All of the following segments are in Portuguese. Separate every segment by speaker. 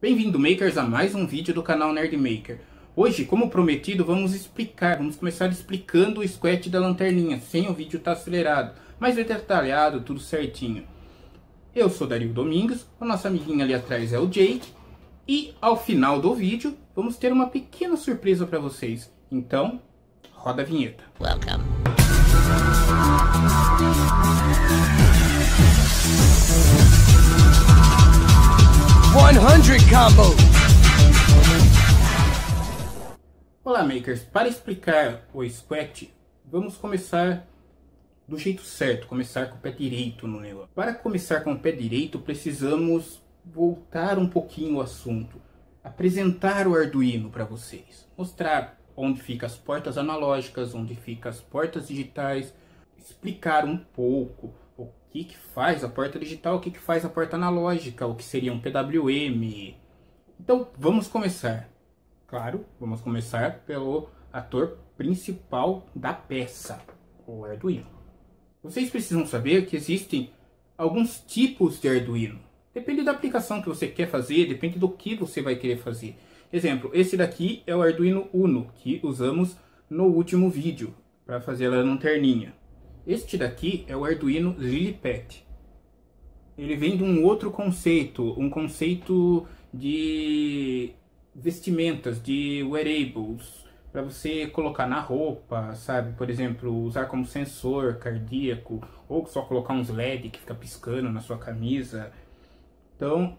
Speaker 1: Bem-vindo, makers, a mais um vídeo do canal Nerd Maker. Hoje, como prometido, vamos explicar, vamos começar explicando o squat da lanterninha, sem o vídeo estar tá acelerado, mas é detalhado, tudo certinho. Eu sou Dario Domingos. o nosso amiguinho ali atrás é o Jake, e ao final do vídeo, vamos ter uma pequena surpresa para vocês. Então, roda a vinheta. Welcome. 100 combo. Olá, makers. Para explicar o squat, vamos começar do jeito certo, começar com o pé direito no negócio. Para começar com o pé direito, precisamos voltar um pouquinho o assunto, apresentar o Arduino para vocês, mostrar onde fica as portas analógicas, onde fica as portas digitais, explicar um pouco o que, que faz a porta digital, o que, que faz a porta analógica, o que seria um PWM. Então vamos começar. Claro, vamos começar pelo ator principal da peça, o Arduino. Vocês precisam saber que existem alguns tipos de Arduino. Depende da aplicação que você quer fazer, depende do que você vai querer fazer. Exemplo, esse daqui é o Arduino Uno, que usamos no último vídeo, para fazer a lanterninha. Este daqui é o Arduino Lilipet. Ele vem de um outro conceito, um conceito de vestimentas, de wearables, para você colocar na roupa, sabe? Por exemplo, usar como sensor cardíaco, ou só colocar uns LED que fica piscando na sua camisa. Então,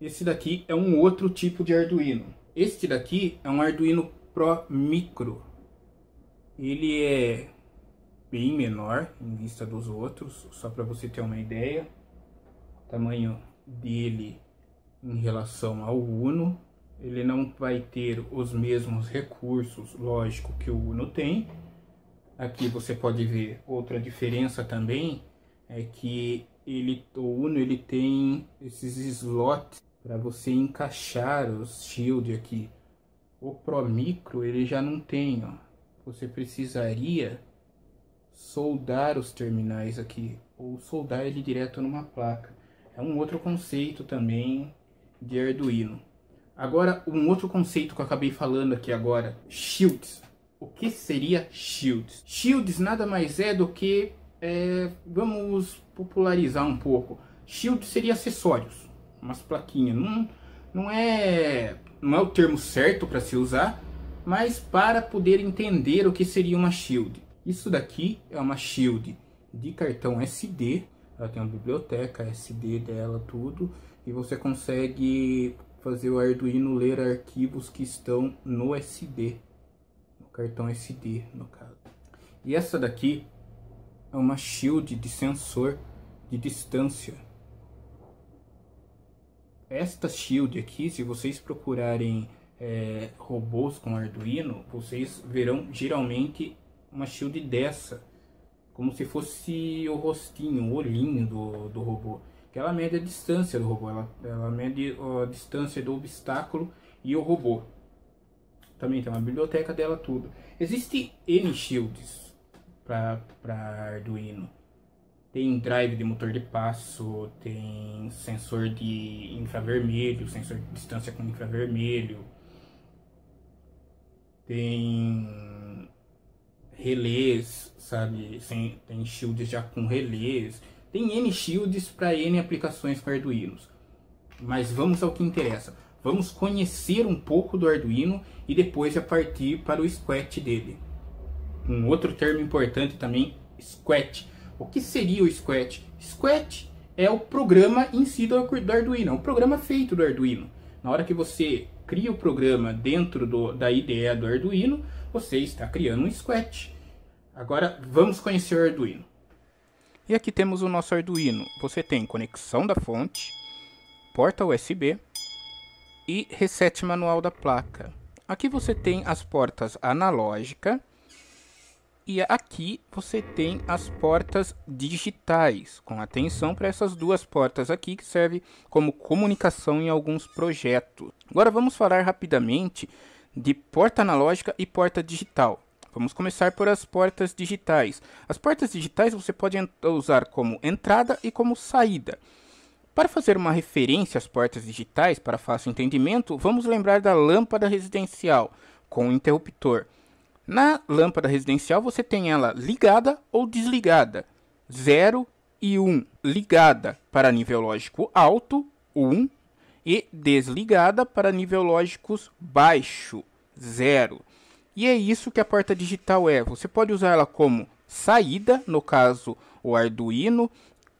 Speaker 1: esse daqui é um outro tipo de Arduino. Este daqui é um Arduino Pro Micro. Ele é bem menor em vista dos outros, só para você ter uma ideia. O tamanho dele em relação ao Uno, ele não vai ter os mesmos recursos, lógico, que o Uno tem. Aqui você pode ver outra diferença também é que ele o Uno ele tem esses slots para você encaixar os shield aqui. O Pro Micro ele já não tem, ó. Você precisaria soldar os terminais aqui, ou soldar ele direto numa placa. É um outro conceito também de Arduino. Agora, um outro conceito que eu acabei falando aqui agora, shields. O que seria shields? Shields nada mais é do que, é, vamos popularizar um pouco, shields seria acessórios, umas plaquinhas. Não, não, é, não é o termo certo para se usar, mas para poder entender o que seria uma shield. Isso daqui é uma Shield de cartão SD, ela tem uma biblioteca SD dela, tudo, e você consegue fazer o Arduino ler arquivos que estão no SD, no cartão SD, no caso. E essa daqui é uma shield de sensor de distância. Esta shield aqui, se vocês procurarem é, robôs com Arduino, vocês verão geralmente uma shield dessa. Como se fosse o rostinho, o olhinho do, do robô. Que ela mede a distância do robô. Ela, ela mede a distância do obstáculo e o robô. Também tem uma biblioteca dela tudo. Existe N shields para Arduino. Tem drive de motor de passo, tem sensor de infravermelho, sensor de distância com infravermelho. Tem relés, sabe? Tem, tem shields já com relés. Tem N shields para N aplicações com Arduinos. Mas vamos ao que interessa. Vamos conhecer um pouco do Arduino e depois já partir para o Squat dele. Um outro termo importante também, Squat. O que seria o Squat? Squat é o programa em si do, Arduino, é o programa feito do Arduino. Na hora que você cria o programa dentro do, da IDE do Arduino, você está criando um squat. Agora vamos conhecer o Arduino. E aqui temos o nosso Arduino. Você tem conexão da fonte, porta USB e reset manual da placa. Aqui você tem as portas analógica e aqui você tem as portas digitais. Com atenção para essas duas portas aqui que servem como comunicação em alguns projetos. Agora vamos falar rapidamente de porta analógica e porta digital. Vamos começar por as portas digitais. As portas digitais você pode usar como entrada e como saída. Para fazer uma referência às portas digitais, para fácil entendimento, vamos lembrar da lâmpada residencial com interruptor. Na lâmpada residencial você tem ela ligada ou desligada. 0 e 1 um, ligada para nível lógico alto, 1, um, e desligada para nível lógicos baixo, zero. E é isso que a porta digital é. Você pode usar ela como saída, no caso o Arduino,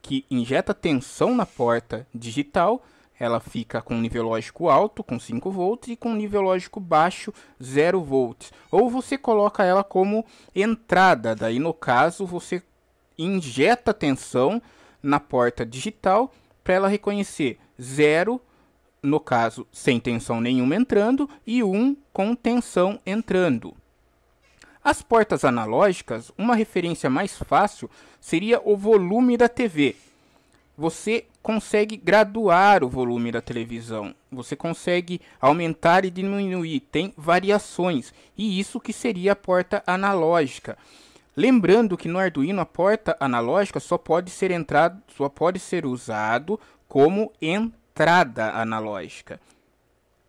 Speaker 1: que injeta tensão na porta digital. Ela fica com nível lógico alto, com 5 volts, e com nível lógico baixo, 0 volts. Ou você coloca ela como entrada, daí no caso você injeta tensão na porta digital para ela reconhecer 0 no caso, sem tensão nenhuma entrando e um com tensão entrando. As portas analógicas, uma referência mais fácil seria o volume da TV. Você consegue graduar o volume da televisão, você consegue aumentar e diminuir, tem variações, e isso que seria a porta analógica. Lembrando que no Arduino a porta analógica só pode ser entrado, só pode ser usado como entrada entrada analógica.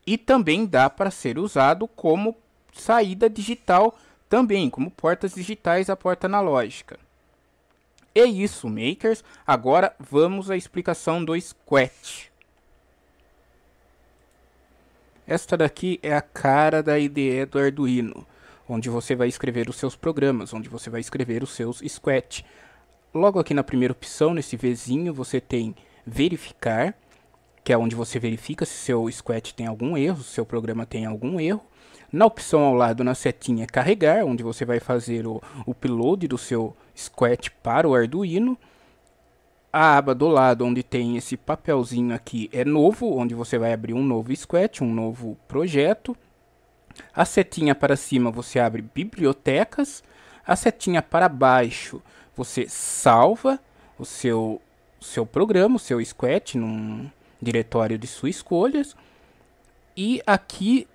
Speaker 1: E também dá para ser usado como saída digital também, como portas digitais à porta analógica. É isso, makers. Agora vamos à explicação do Squat. Esta daqui é a cara da IDE do Arduino, onde você vai escrever os seus programas, onde você vai escrever os seus Squat. Logo aqui na primeira opção, nesse vizinho você tem verificar que é onde você verifica se seu Squatch tem algum erro, se seu programa tem algum erro. Na opção ao lado, na setinha carregar, onde você vai fazer o upload do seu Squatch para o Arduino. A aba do lado, onde tem esse papelzinho aqui, é novo, onde você vai abrir um novo Squatch, um novo projeto. A setinha para cima, você abre bibliotecas. A setinha para baixo, você salva o seu, seu programa, o seu Squatch, num, diretório de suas escolhas. E aqui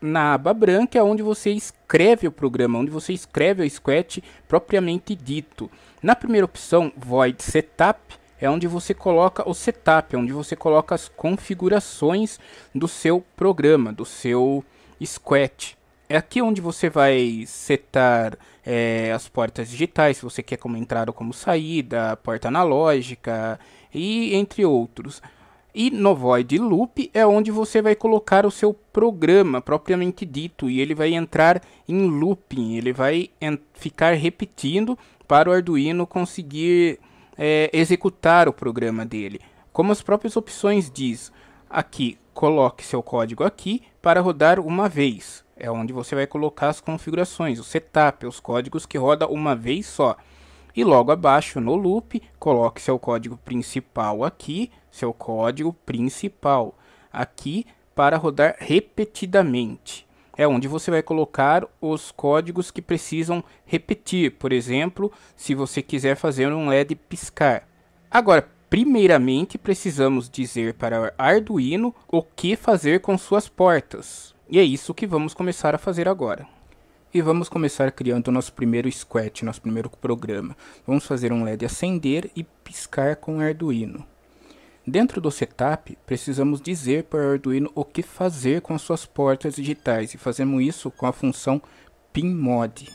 Speaker 1: na aba branca é onde você escreve o programa, onde você escreve o squat propriamente dito. Na primeira opção, void setup, é onde você coloca o setup, é onde você coloca as configurações do seu programa, do seu squat. É aqui onde você vai setar é, as portas digitais, se você quer como entrada ou como saída, porta analógica e entre outros. E no void loop é onde você vai colocar o seu programa propriamente dito e ele vai entrar em looping, ele vai ficar repetindo para o Arduino conseguir é, executar o programa dele. Como as próprias opções diz, aqui coloque seu código aqui para rodar uma vez. É onde você vai colocar as configurações, o setup, os códigos que roda uma vez só e logo abaixo no loop coloque seu código principal aqui, seu código principal aqui para rodar repetidamente. É onde você vai colocar os códigos que precisam repetir, por exemplo, se você quiser fazer um LED piscar. Agora, primeiramente precisamos dizer para Arduino o que fazer com suas portas. E é isso que vamos começar a fazer agora e vamos começar criando o nosso primeiro squat, nosso primeiro programa. Vamos fazer um LED acender e piscar com o Arduino. Dentro do setup, precisamos dizer para o Arduino o que fazer com as suas portas digitais e fazemos isso com a função pinMod.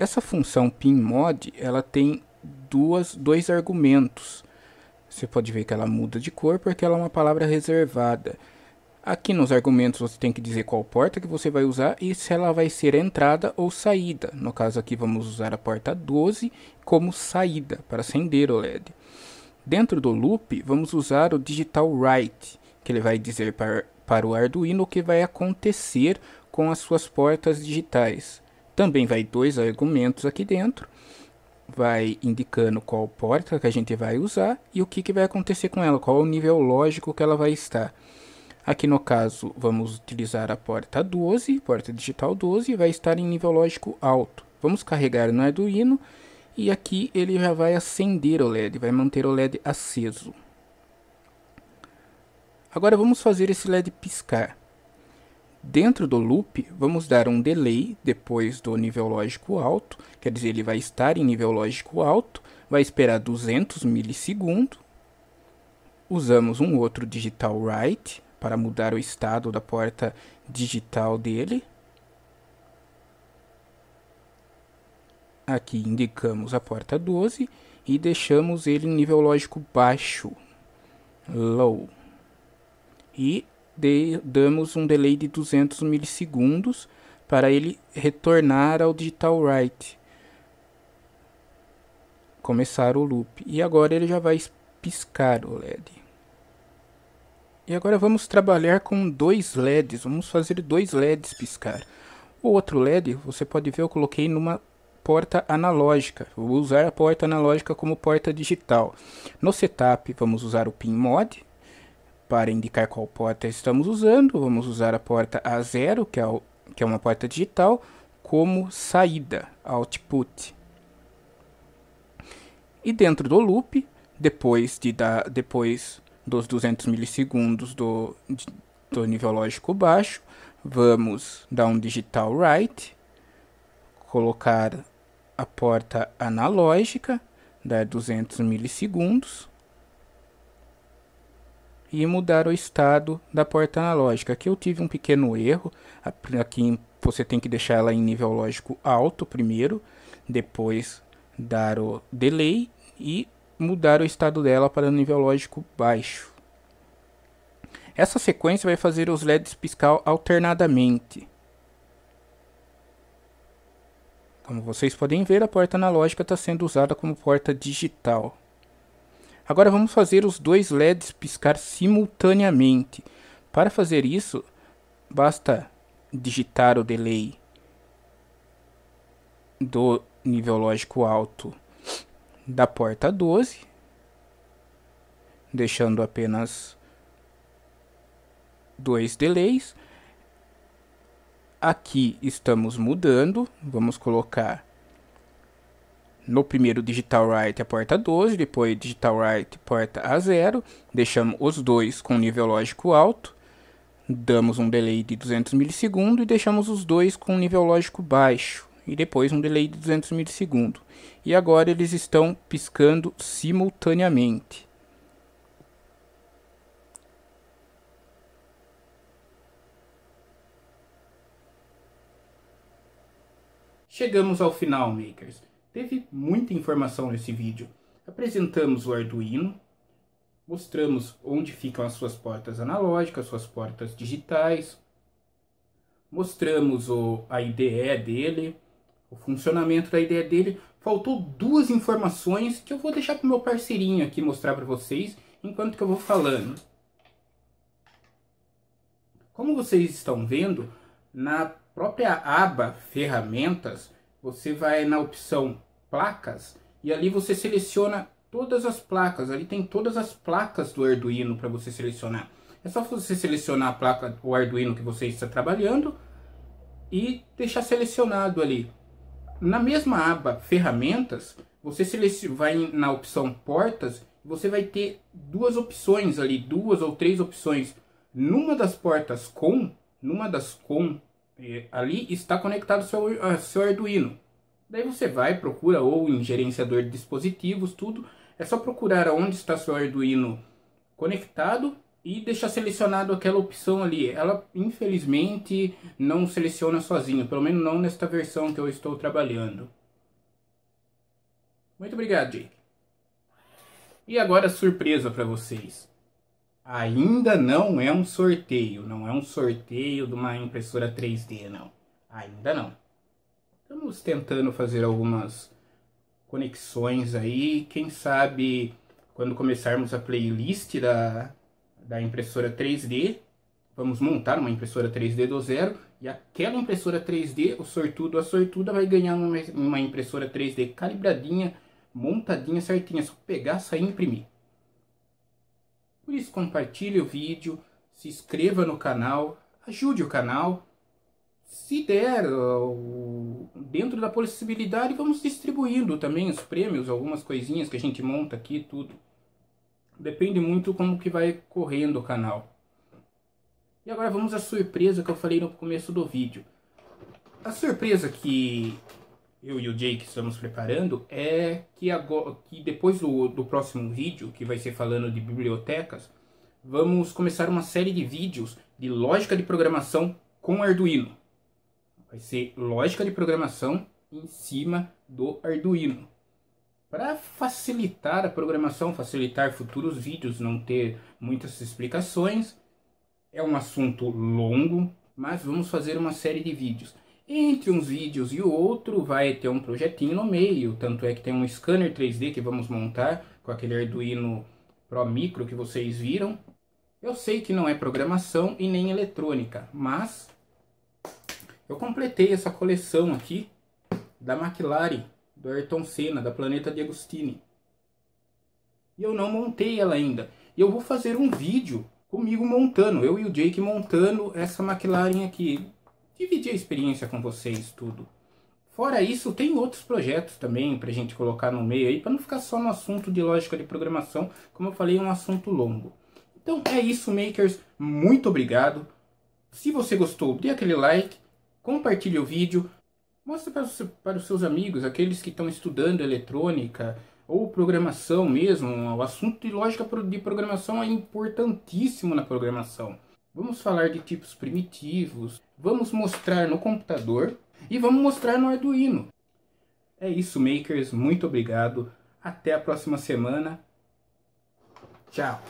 Speaker 1: Essa função pinMod, ela tem duas, dois argumentos. Você pode ver que ela muda de cor porque ela é uma palavra reservada. Aqui nos argumentos você tem que dizer qual porta que você vai usar e se ela vai ser entrada ou saída. No caso aqui vamos usar a porta 12 como saída para acender o LED. Dentro do loop vamos usar o digital write, que ele vai dizer para, para o Arduino o que vai acontecer com as suas portas digitais. Também vai dois argumentos aqui dentro, vai indicando qual porta que a gente vai usar e o que, que vai acontecer com ela, qual o nível lógico que ela vai estar. Aqui no caso, vamos utilizar a porta 12, porta digital 12, vai estar em nível lógico alto. Vamos carregar no Arduino é e aqui ele já vai acender o LED, vai manter o LED aceso. Agora vamos fazer esse LED piscar. Dentro do loop, vamos dar um delay depois do nível lógico alto, quer dizer, ele vai estar em nível lógico alto, vai esperar 200 milissegundos. Usamos um outro digital write, para mudar o estado da porta digital dele. Aqui indicamos a porta 12 e deixamos ele em nível lógico baixo, low. E de, damos um delay de 200 milissegundos para ele retornar ao digital write. Começar o loop. E agora ele já vai piscar o LED. E agora vamos trabalhar com dois LEDs, vamos fazer dois LEDs piscar. O outro LED, você pode ver, eu coloquei numa porta analógica. vou usar a porta analógica como porta digital. No setup, vamos usar o pin mod para indicar qual porta estamos usando. Vamos usar a porta A0, que é, que é uma porta digital, como saída, output. E dentro do loop, depois de dar, depois dos 200 milissegundos do, do nível lógico baixo. Vamos dar um digital write, colocar a porta analógica, dar 200 milissegundos e mudar o estado da porta analógica. Aqui eu tive um pequeno erro, aqui você tem que deixar ela em nível lógico alto primeiro, depois dar o delay e mudar o estado dela para nível lógico baixo. Essa sequência vai fazer os LEDs piscar alternadamente. Como vocês podem ver, a porta analógica está sendo usada como porta digital. Agora vamos fazer os dois LEDs piscar simultaneamente. Para fazer isso, basta digitar o delay do nível lógico alto da porta 12, deixando apenas dois delays. Aqui estamos mudando, vamos colocar no primeiro digital write a porta 12, depois digital write porta a 0, deixamos os dois com nível lógico alto, damos um delay de 200 milissegundos e deixamos os dois com nível lógico baixo e depois um delay de 200 milissegundos. E agora eles estão piscando simultaneamente. Chegamos ao final, makers. Teve muita informação nesse vídeo. Apresentamos o Arduino, mostramos onde ficam as suas portas analógicas, suas portas digitais, mostramos o, a IDE dele, o funcionamento da ideia dele, faltou duas informações que eu vou deixar para o meu parceirinho aqui mostrar para vocês enquanto que eu vou falando. Como vocês estão vendo, na própria aba ferramentas, você vai na opção placas e ali você seleciona todas as placas. Ali tem todas as placas do Arduino para você selecionar. É só você selecionar a placa, o Arduino que você está trabalhando e deixar selecionado ali. Na mesma aba ferramentas, você vai na opção portas, você vai ter duas opções ali, duas ou três opções. Numa das portas com, numa das com, é, ali está conectado seu, seu Arduino. Daí você vai, procura ou em gerenciador de dispositivos, tudo. É só procurar onde está seu Arduino conectado e deixar selecionado aquela opção ali. Ela, infelizmente, não seleciona sozinho, pelo menos não nesta versão que eu estou trabalhando. Muito obrigado, Jake. E agora surpresa para vocês. Ainda não é um sorteio, não é um sorteio de uma impressora 3D, não. Ainda não. Estamos tentando fazer algumas conexões aí, quem sabe quando começarmos a playlist da, da impressora 3D. Vamos montar uma impressora 3D do zero. E aquela impressora 3D, o sortudo, a sortuda, vai ganhar uma, uma impressora 3D calibradinha, montadinha certinha. É só pegar, sair e imprimir. Por isso, compartilhe o vídeo, se inscreva no canal, ajude o canal. Se der, dentro da possibilidade, vamos distribuindo também os prêmios, algumas coisinhas que a gente monta aqui, tudo. Depende muito como que vai correndo o canal. E agora vamos à surpresa que eu falei no começo do vídeo. A surpresa que eu e o Jake estamos preparando é que, agora, que depois do, do próximo vídeo, que vai ser falando de bibliotecas, vamos começar uma série de vídeos de lógica de programação com Arduino. Vai ser lógica de programação em cima do Arduino. Para facilitar a programação, facilitar futuros vídeos, não ter muitas explicações, é um assunto longo, mas vamos fazer uma série de vídeos. Entre uns vídeos e o outro vai ter um projetinho no meio, tanto é que tem um scanner 3D que vamos montar com aquele Arduino Pro Micro que vocês viram. Eu sei que não é programação e nem eletrônica, mas eu completei essa coleção aqui da McLaren do Ayrton Senna, da Planeta de Agostini. E eu não montei ela ainda. E eu vou fazer um vídeo comigo montando, eu e o Jake montando essa McLaren aqui. Dividir a experiência com vocês, tudo. Fora isso, tem outros projetos também para a gente colocar no meio aí, para não ficar só no assunto de lógica de programação, como eu falei, é um assunto longo. Então é isso, makers. Muito obrigado. Se você gostou, dê aquele like, compartilhe o vídeo, mostra para os, para os seus amigos, aqueles que estão estudando eletrônica ou programação mesmo. O assunto de lógica de programação é importantíssimo na programação. Vamos falar de tipos primitivos, vamos mostrar no computador e vamos mostrar no Arduino. É isso, makers. Muito obrigado. Até a próxima semana. Tchau.